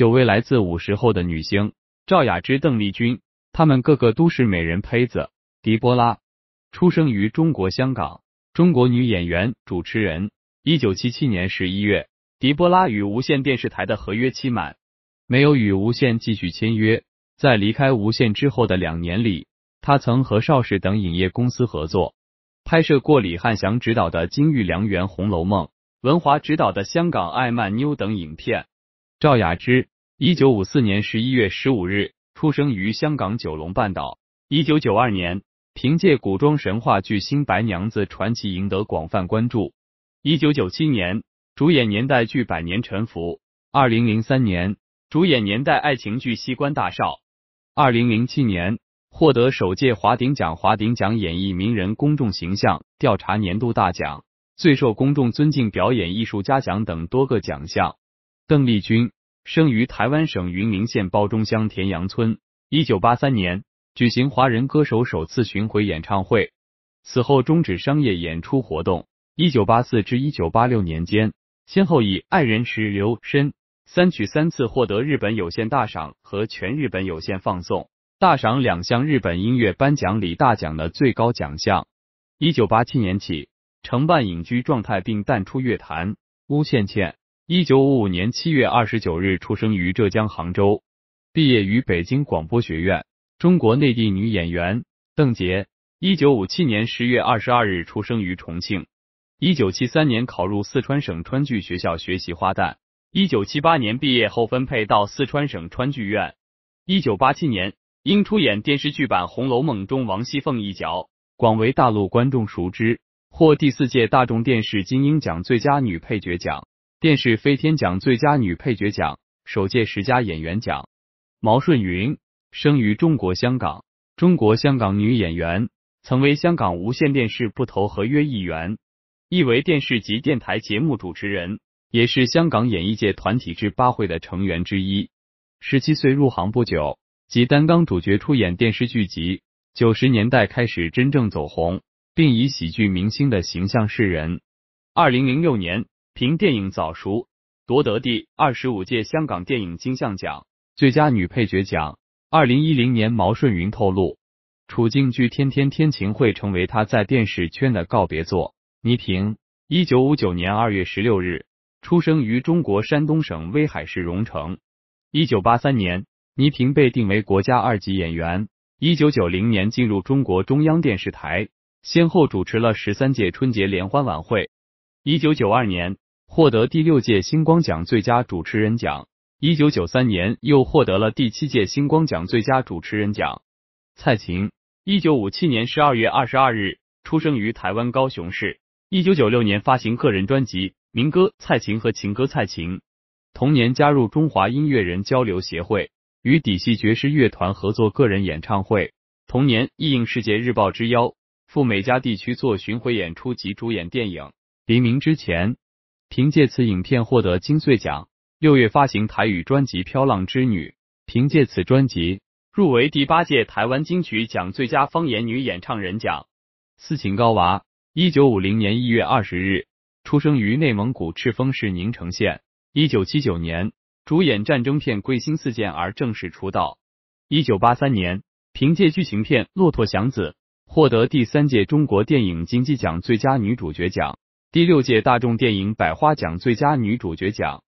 九位来自五十后的女星：赵雅芝、邓丽君，她们个个都是美人胚子。迪波拉出生于中国香港，中国女演员、主持人。一九七七年十一月，迪波拉与无线电视台的合约期满，没有与无线继续签约。在离开无线之后的两年里，她曾和邵氏等影业公司合作，拍摄过李翰祥执导的《金玉良缘》《红楼梦》，文华执导的《香港爱曼妞》等影片。赵雅芝，一九五四年十一月十五日出生于香港九龙半岛。一九九二年，凭借古装神话剧《新白娘子传奇》赢得广泛关注。一九九七年，主演年代剧《百年沉浮》。二零零三年，主演年代爱情剧《西关大少》。二零零七年，获得首届华鼎奖华鼎奖演艺名人公众形象调查年度大奖、最受公众尊敬表演艺术家奖等多个奖项。邓丽君生于台湾省云林县包中乡田洋村，一九八三年举行华人歌手首次巡回演唱会，此后终止商业演出活动。一九八四至一九八六年间，先后以《爱人》《时留深》三曲三次获得日本有线大赏和全日本有线放送大赏两项日本音乐颁奖礼大奖的最高奖项。一九八七年起，承办隐居状态并淡出乐坛。巫倩倩。一九五五年七月二十九日出生于浙江杭州，毕业于北京广播学院。中国内地女演员，邓婕。一九五七年十月二十二日出生于重庆。一九七三年考入四川省川剧学校学习花旦。一九七八年毕业后分配到四川省川剧院。一九八七年因出演电视剧版《红楼梦》中王熙凤一角，广为大陆观众熟知，获第四届大众电视金鹰奖最佳女配角奖。电视飞天奖最佳女配角奖，首届十佳演员奖。毛顺云生于中国香港，中国香港女演员，曾为香港无线电视不投合约艺员，亦为电视及电台节目主持人，也是香港演艺界团体之八会的成员之一。十七岁入行不久，即担纲主角出演电视剧集。九十年代开始真正走红，并以喜剧明星的形象示人。二零零六年。凭电影《早熟》夺得第二十五届香港电影金像奖最佳女配角奖。二零一零年，毛顺云透露，处境剧《天天天晴》会成为她在电视圈的告别作。倪萍，一九五九年二月十六日出生于中国山东省威海市荣成。一九八三年，倪萍被定为国家二级演员。一九九零年进入中国中央电视台，先后主持了十三届春节联欢晚会。一九九二年。获得第六届星光奖最佳主持人奖。一九九三年又获得了第七届星光奖最佳主持人奖。蔡琴，一九五七年十二月二十二日出生于台湾高雄市。一九九六年发行个人专辑《民歌蔡琴》和《情歌蔡琴》。同年加入中华音乐人交流协会，与底细爵士乐团合作个人演唱会。同年亦应世界日报之邀，赴美加地区做巡回演出及主演电影《黎明之前》。凭借此影片获得金穗奖。六月发行台语专辑《飘浪之女》，凭借此专辑入围第八届台湾金曲奖最佳方言女演唱人奖。斯琴高娃，一九五零年一月二十日出生于内蒙古赤峰市宁城县。一九七九年主演战争片《桂星四剑》而正式出道。一九八三年凭借剧情片《骆驼祥子》获得第三届中国电影金鸡奖最佳女主角奖。第六届大众电影百花奖最佳女主角奖。